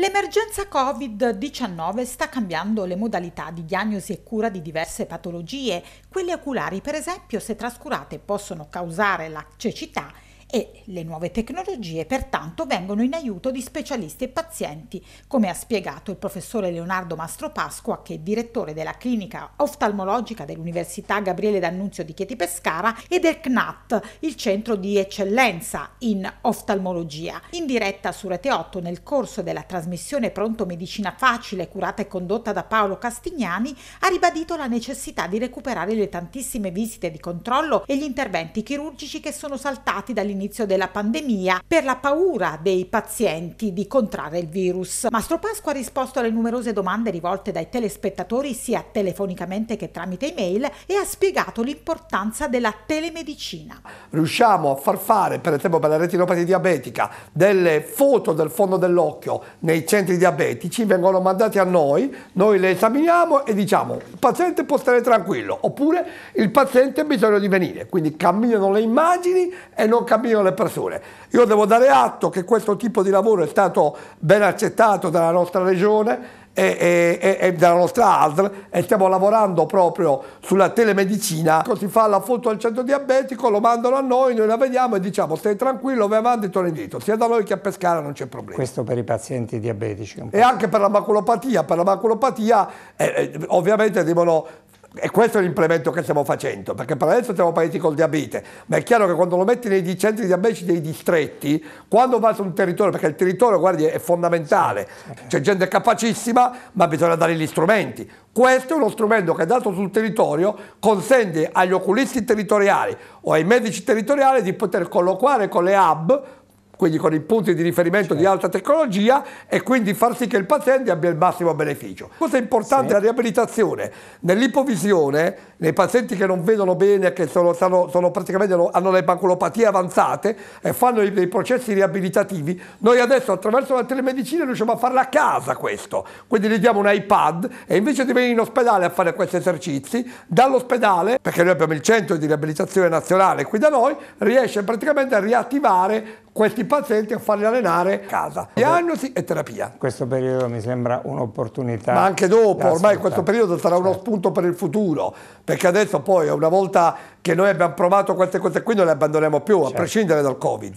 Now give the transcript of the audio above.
L'emergenza Covid-19 sta cambiando le modalità di diagnosi e cura di diverse patologie. Quelle oculari, per esempio, se trascurate, possono causare la cecità e le nuove tecnologie pertanto vengono in aiuto di specialisti e pazienti, come ha spiegato il professore Leonardo Mastro Pasqua che è direttore della clinica oftalmologica dell'Università Gabriele D'Annunzio di Chieti Pescara e del CNAT, il centro di eccellenza in oftalmologia. In diretta su Rete 8 nel corso della trasmissione Pronto Medicina Facile curata e condotta da Paolo Castignani ha ribadito la necessità di recuperare le tantissime visite di controllo e gli interventi chirurgici che sono saltati dall'inizio all'inizio della pandemia per la paura dei pazienti di contrarre il virus. Mastro Pasqua ha risposto alle numerose domande rivolte dai telespettatori sia telefonicamente che tramite email e ha spiegato l'importanza della telemedicina. Riusciamo a far fare, per esempio per la retinopatia diabetica, delle foto del fondo dell'occhio nei centri diabetici, vengono mandate a noi, noi le esaminiamo e diciamo il paziente può stare tranquillo oppure il paziente ha bisogno di venire, quindi camminano le immagini e non camminano capire le persone. Io devo dare atto che questo tipo di lavoro è stato ben accettato dalla nostra regione e, e, e dalla nostra ASL e stiamo lavorando proprio sulla telemedicina. Si fa la foto al centro diabetico, lo mandano a noi, noi la vediamo e diciamo stai tranquillo, vai avanti e torna indietro. Sia da noi che a Pescara non c'è problema. Questo per i pazienti diabetici. E anche per la maculopatia. Per la maculopatia eh, eh ovviamente devono e questo è l'implemento che stiamo facendo, perché per adesso siamo paesi col diabete, ma è chiaro che quando lo metti nei centri diabetici dei distretti, quando va su un territorio, perché il territorio, guardi, è fondamentale, c'è gente capacissima, ma bisogna dare gli strumenti. Questo è uno strumento che dato sul territorio consente agli oculisti territoriali o ai medici territoriali di poter colloquare con le hub quindi con i punti di riferimento certo. di alta tecnologia e quindi far sì che il paziente abbia il massimo beneficio. Cosa importante sì. la riabilitazione. Nell'ipovisione, nei pazienti che non vedono bene, che sono, sono, sono praticamente hanno le panculopatie avanzate e fanno dei processi riabilitativi, noi adesso attraverso la telemedicina riusciamo a farla a casa questo. Quindi gli diamo un iPad e invece di venire in ospedale a fare questi esercizi, dall'ospedale, perché noi abbiamo il centro di riabilitazione nazionale qui da noi, riesce praticamente a riattivare questi pazienti a farli allenare a casa. Diagnosi e terapia. Questo periodo mi sembra un'opportunità. Ma anche dopo, ormai questo periodo sarà uno certo. spunto per il futuro, perché adesso poi una volta che noi abbiamo provato queste cose qui non le abbandoniamo più, a certo. prescindere dal Covid.